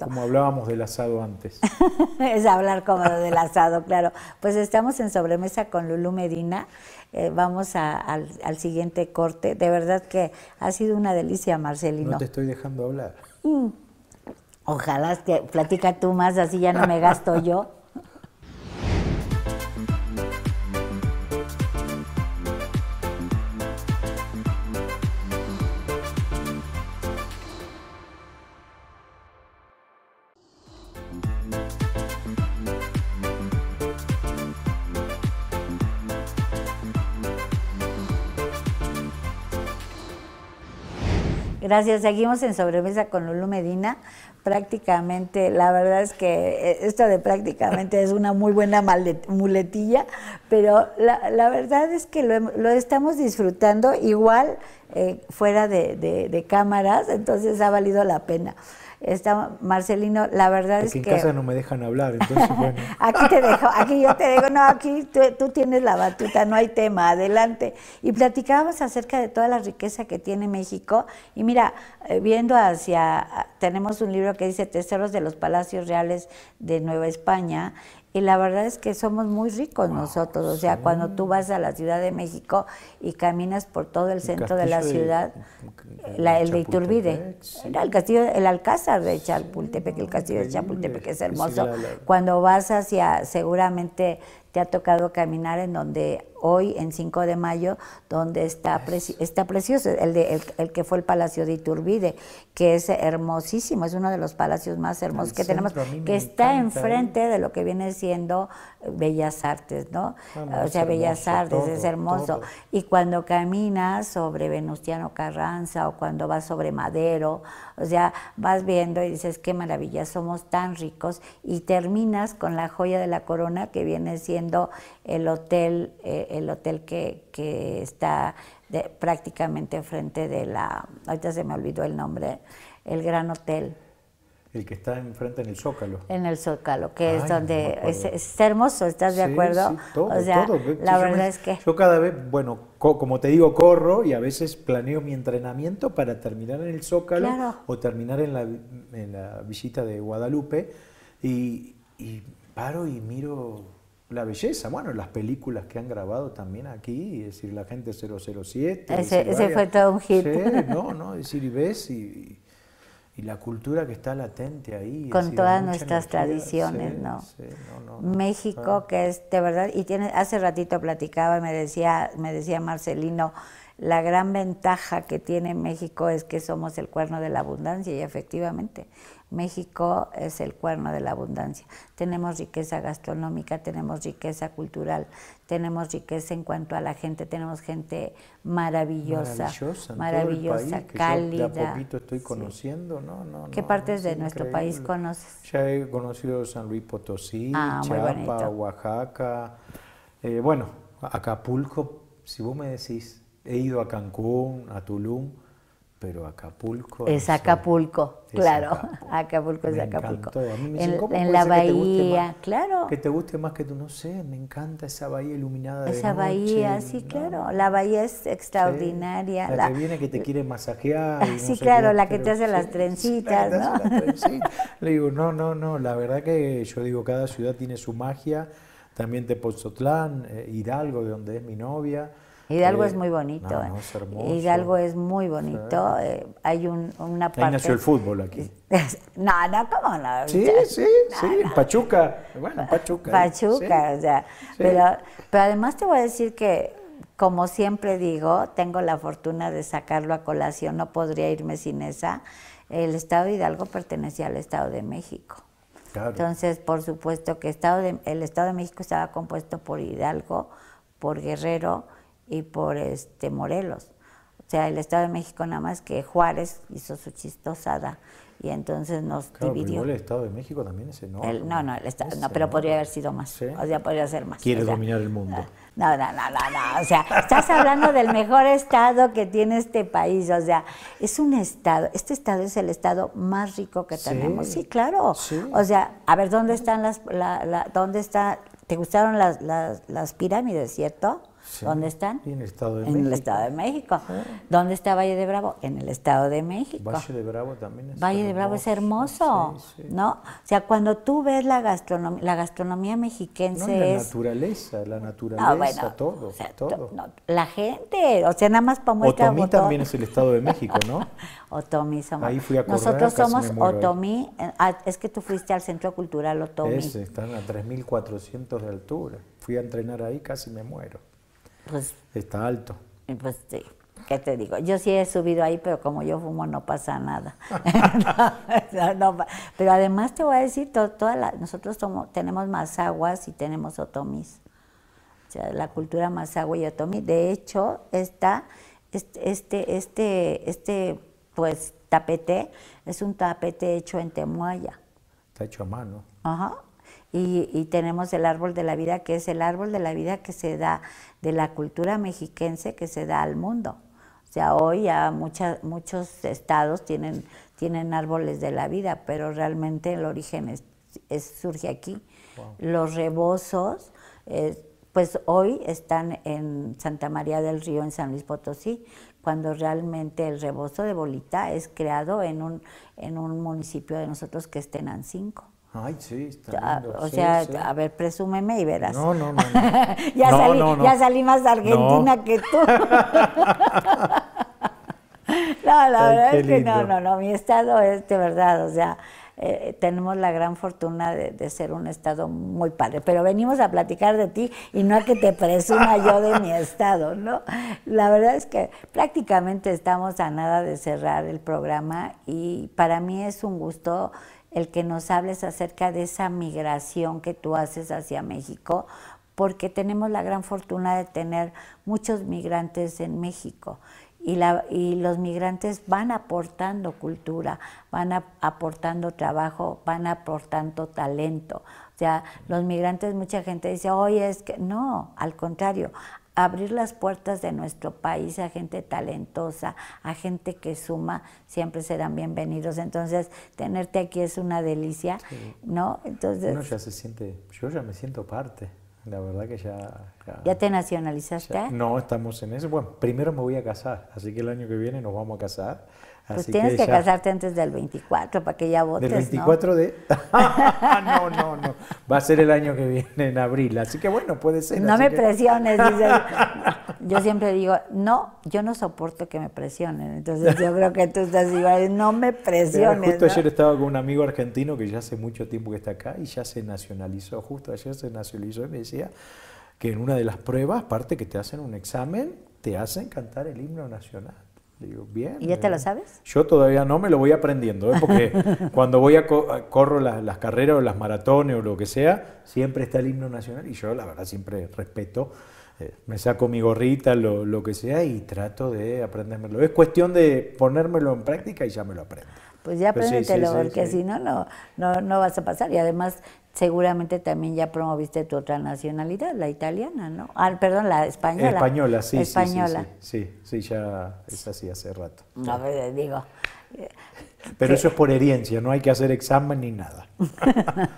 como hablábamos del asado antes. es hablar como del asado, claro. Pues estamos en sobremesa con Lulú Medina. Eh, vamos al, siguiente corte. De verdad que ha sido una delicia, Marcelino. No te estoy dejando hablar. Mm. Ojalá que platica tú más, así ya no me gasto yo. Gracias. Seguimos en sobremesa con Lulu Medina. Prácticamente, la verdad es que eh, esto de prácticamente es una muy buena muletilla, pero la, la verdad es que lo, estamos disfrutando igual eh, fuera de cámaras, entonces ha valido la pena. Está Marcelino, la verdad es que... en casa no me dejan hablar, entonces bueno. aquí te dejo, aquí yo te digo, no, aquí tú, tú, tienes la batuta, no hay tema, adelante. Y platicábamos acerca de toda la riqueza que tiene México y mira, eh, viendo hacia, ah, tenemos un libro que dice Tesoros de los Palacios Reales de Nueva España y la verdad es que somos muy ricos nosotros. O sea, cuando tú vas a la Ciudad de México y caminas por todo el, centro de la ciudad, la, el de Iturbide, el castillo, el alcázar de Chapultepec, el castillo de Chapultepec es hermoso. cuando vas hacia, seguramente te ha tocado caminar en donde hoy en 5 de mayo, donde está, está precioso, el, el, que fue el Palacio de Iturbide, que es hermosísimo, es uno de los palacios más hermosos que tenemos, que está enfrente ¿eh? de lo que viene siendo eh, Bellas Artes, ¿no? Ah, o sea, Bellas Artes es hermoso. Y cuando caminas sobre Venustiano Carranza o cuando vas sobre Madero, o sea, vas viendo y dices, qué maravilla, somos tan ricos y terminas con la joya de la corona que viene siendo el hotel. Eh, el hotel que, que está de, prácticamente frente de la, ahorita se me olvidó el nombre, el Gran Hotel. El que está enfrente en el Zócalo. En el Zócalo, que es donde es, hermoso, ¿estás de acuerdo? todo, la verdad es que yo cada vez, bueno, como te digo, corro y a veces planeo mi entrenamiento para terminar en el Zócalo o terminar en la, visita de Guadalupe y paro y miro la belleza, bueno, las películas que han grabado también aquí, es decir, la gente 007. Ese, fue todo un hit. no, no, es decir, y ves y, y, la cultura que está latente ahí. Con todas nuestras tradiciones, ¿no? México, que es de verdad, y tiene, hace ratito platicaba y me decía, me decía Marcelino, la gran ventaja que tiene México es que somos el cuerno de la abundancia y efectivamente México es el cuerno de la abundancia. Tenemos riqueza gastronómica, tenemos riqueza cultural, tenemos riqueza en cuanto a la gente, tenemos gente maravillosa, maravillosa, cálida. estoy conociendo, qué partes de nuestro país conoces? Ya he conocido San Luis Potosí, ah, Oaxaca, eh, bueno, Acapulco, si vos me decís, he ido a Cancún, a Tulum pero Acapulco. Es Acapulco, claro. Acapulco, es Acapulco. en, la bahía, claro. Que te guste más que tú, no sé, me encanta esa bahía iluminada. Esa bahía, sí, claro. La bahía es extraordinaria. la, que viene que te eh, quiere masajear. sí, claro, la que te hace las trencitas, ¿no? Le digo, no, no, no. La verdad que yo digo, cada ciudad tiene su magia. También Tepozotlán, eh, Hidalgo, de donde es mi novia Hidalgo eh, es muy bonito. Hidalgo eh. es muy bonito. Eh, hay una parte. Ahí el fútbol aquí. no, no, ¿cómo no? Sí, sí, sí. Pachuca. Bueno, Pachuca. Pachuca, o sea. Pero, además te voy a decir que, como siempre digo, tengo la fortuna de sacarlo a colación. No podría irme sin esa. El Estado de Hidalgo pertenecía al Estado de México. Entonces, por supuesto que Estado el Estado de México estaba compuesto por Hidalgo, por Guerrero, y por este Morelos. O sea, el Estado de México nada más que Juárez hizo su chistosada y entonces nos claro, dividió. el Estado de México también es enorme. no, no, no, pero podría haber sido más. O sea, podría ser más. Quiere dominar el mundo. No, no, no, no, O sea, estás hablando del mejor Estado que tiene este país. O sea, es un Estado, este Estado es el Estado más rico que tenemos. Sí, claro. O sea, a ver, ¿dónde están las, dónde está, te gustaron las, las pirámides, ¿cierto? ¿Dónde están? en el Estado de México. ¿Dónde está Valle de Bravo? En el Estado de México. Valle de Bravo también es Valle de Bravo es hermoso, ¿no? O sea, cuando tú ves la gastronomía, la gastronomía mexiquense la es... naturaleza, la naturaleza, todo, todo. la gente, o sea, nada más para muestra Otomí también es el Estado de México, ¿no? Otomí somos... Ahí fui a correr, Nosotros somos Otomí, ah, es que tú fuiste al Centro Cultural Otomí. Ese, están a 3.400 de altura. Fui a entrenar ahí, casi me muero. Pues, está alto. Pues sí. ¿Qué te digo? Yo sí he subido ahí, pero como yo fumo no pasa nada. pero además te voy a decir, nosotros tomo, tenemos aguas y tenemos otomis. O sea, la cultura más agua y otomis. De hecho, está este, este, este, este, pues tapete es un tapete hecho en temuaya. Está hecho a mano. Ajá y, tenemos el árbol de la vida, que es el árbol de la vida que se da de la cultura mexiquense que se da al mundo. O sea, hoy ya muchos estados tienen, tienen árboles de la vida, pero realmente el origen es, surge aquí. Los rebozos, eh, pues hoy están en Santa María del Río, en San Luis Potosí, cuando realmente el rebozo de bolita es creado en un, en un municipio de nosotros que es Tenancinco. Ay, sí, está lindo. O sea, a ver, presúmeme y verás. No, no, no. ya, salí, más de Argentina que tú. no, la verdad es que no, no, no. Mi estado es de verdad, o sea, eh, tenemos la gran fortuna de, de, ser un estado muy padre. Pero venimos a platicar de ti y no a que te presuma yo de mi estado, ¿no? La verdad es que prácticamente estamos a nada de cerrar el programa y para mí es un gusto el que nos hables acerca de esa migración que tú haces hacia México, porque tenemos la gran fortuna de tener muchos migrantes en México. Y, los migrantes van aportando cultura, van aportando trabajo, van aportando talento. O sea, los migrantes, mucha gente dice, oye, es que no, al contrario, abrir las puertas de nuestro país a gente talentosa, a gente que suma, siempre serán bienvenidos. Entonces, tenerte aquí es una delicia, ¿no? Entonces... ya se siente, yo ya me siento parte. La verdad que ya... ¿Ya, te nacionalizaste? no, estamos en eso. Bueno, primero me voy a casar, así que el año que viene nos vamos a casar. Pues tienes que, casarte antes del 24 para que ya votes. Del 24 de. Ah, no, no, no. Va a ser el año que viene, en abril. Así que bueno, puede ser. No me presiones, dice. Yo siempre digo, no, yo no soporto que me presionen. Entonces yo creo que tú estás igual, no me presiones. justo ayer estaba con un amigo argentino que ya hace mucho tiempo que está acá y ya se nacionalizó. Justo ayer se nacionalizó y me decía que en una de las pruebas, aparte que te hacen un examen, te hacen cantar el himno nacional. ¿Y ya te lo eh, sabes? Yo todavía no me lo voy aprendiendo, ¿eh? porque cuando voy a corro las, carreras o las maratones o lo que sea, siempre está el himno nacional y yo la verdad siempre respeto, eh, me saco mi gorrita, lo, lo, que sea y trato de aprendérmelo. Es cuestión de ponérmelo en práctica y ya me lo aprendo pues ya pues porque si no, no, no, vas a pasar. Y además, seguramente también ya promoviste tu otra nacionalidad, la italiana, ¿no? Ah, perdón, la española. Española, sí, española. sí, sí, ya es así hace rato. No, pero digo... Pero eso es por herencia, no hay que hacer examen ni nada.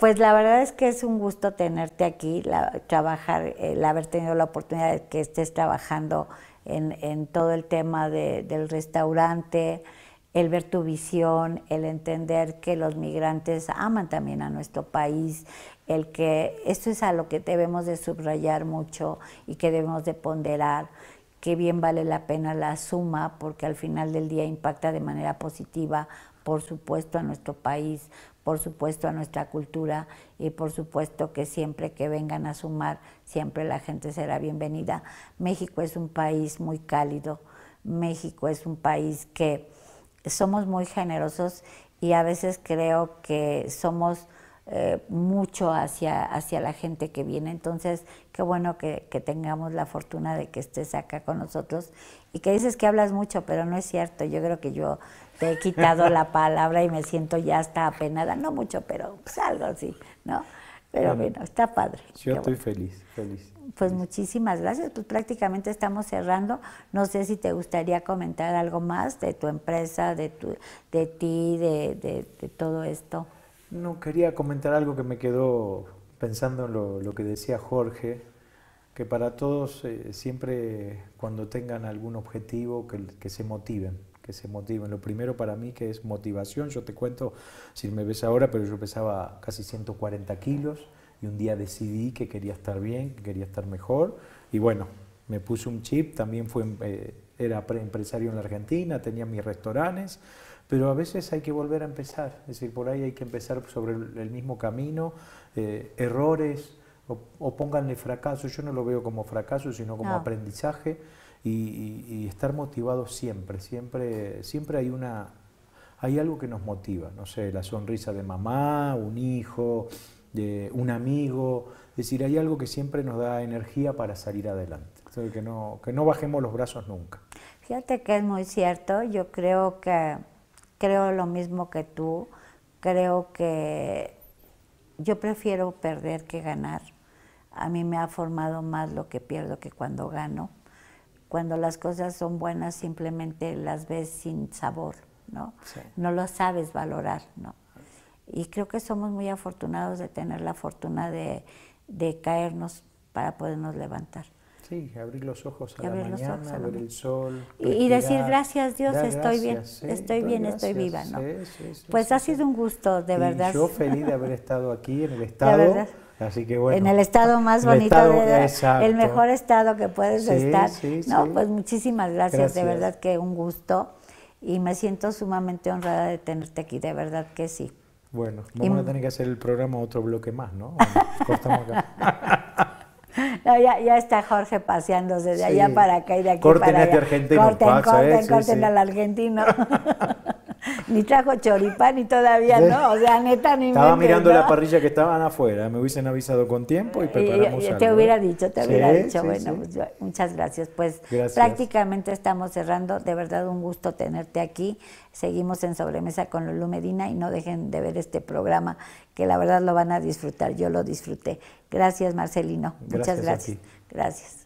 Pues la verdad es que es un gusto tenerte aquí, trabajar, el haber tenido la oportunidad de que estés trabajando en, en todo el tema de, del restaurante, el ver tu visión, el entender que los migrantes aman también a nuestro país, el que esto es a lo que debemos de subrayar mucho y que debemos de ponderar, que bien vale la pena la suma porque al final del día impacta de manera positiva, por supuesto, a nuestro país, por supuesto, a nuestra cultura y por supuesto que siempre que vengan a sumar, siempre la gente será bienvenida. México es un país muy cálido, México es un país que somos muy generosos y a veces creo que somos eh, mucho hacia, hacia la gente que viene. Entonces, qué bueno que, que, tengamos la fortuna de que estés acá con nosotros y que dices que hablas mucho, pero no es cierto. Yo creo que yo te he quitado la palabra y me siento ya hasta apenada. No mucho, pero pues algo así, ¿no? Pero bueno, está padre. Yo estoy feliz, feliz. Pues muchísimas gracias. Pues prácticamente estamos cerrando. No sé si te gustaría comentar algo más de tu empresa, de, tu, de ti, de, todo esto. No, quería comentar algo que me quedó pensando en lo, que decía Jorge, que para todos eh, siempre cuando tengan algún objetivo que se motiven que se motiven. Lo primero para mí que es motivación. Yo te cuento, si me ves ahora, pero yo pesaba casi 140 kilos y un día decidí que quería estar bien, que quería estar mejor. Y bueno, me puse un chip, también fue, eh, era empresario en la Argentina, tenía mis restaurantes, pero a veces hay que volver a empezar. Es decir, por ahí hay que empezar sobre el mismo camino, eh, errores. O, o, pónganle fracaso, yo no lo veo como fracaso, sino como aprendizaje y, estar motivado siempre, siempre, siempre hay una, hay algo que nos motiva, no sé, la sonrisa de mamá, un hijo, de un amigo, es decir, hay algo que siempre nos da energía para salir adelante, que, no, que no bajemos los brazos nunca. Fíjate que es muy cierto, yo creo que creo lo mismo que tú, creo que yo prefiero perder que ganar. A mí me ha formado más lo que pierdo que cuando gano. Cuando las cosas son buenas simplemente las ves sin sabor, ¿no? No lo sabes valorar, ¿no? Y creo que somos muy afortunados de tener la fortuna de, caernos para podernos levantar. Sí, abrir los ojos a la mañana, ver el sol. Y, decir gracias Dios, estoy bien, estoy bien, estoy viva, ¿no? pues ha sido un gusto, de verdad. Yo feliz de haber estado aquí en el estado. En el estado más bonito, el, el mejor estado que puedes estar. no, pues muchísimas gracias, de verdad que un gusto y me siento sumamente honrada de tenerte aquí, de verdad que sí. Bueno, vamos a tener que hacer el programa otro bloque más, ¿no? ya, ya, está Jorge paseándose de allá para acá y de aquí para este allá. Corten ¿eh? al argentino. ni trajo choripán ni todavía no. O sea, neta, ni Estaba mirando la parrilla que estaban afuera. Me hubiesen avisado con tiempo y eh, preparamos eh, algo. Te hubiera dicho, te hubiera dicho. bueno, pues, muchas gracias. Pues prácticamente estamos cerrando. De verdad, un gusto tenerte aquí. Seguimos en Sobremesa con Lulú Medina y no dejen de ver este programa que la verdad lo van a disfrutar. Yo lo disfruté. Gracias, Marcelino. muchas gracias. Gracias.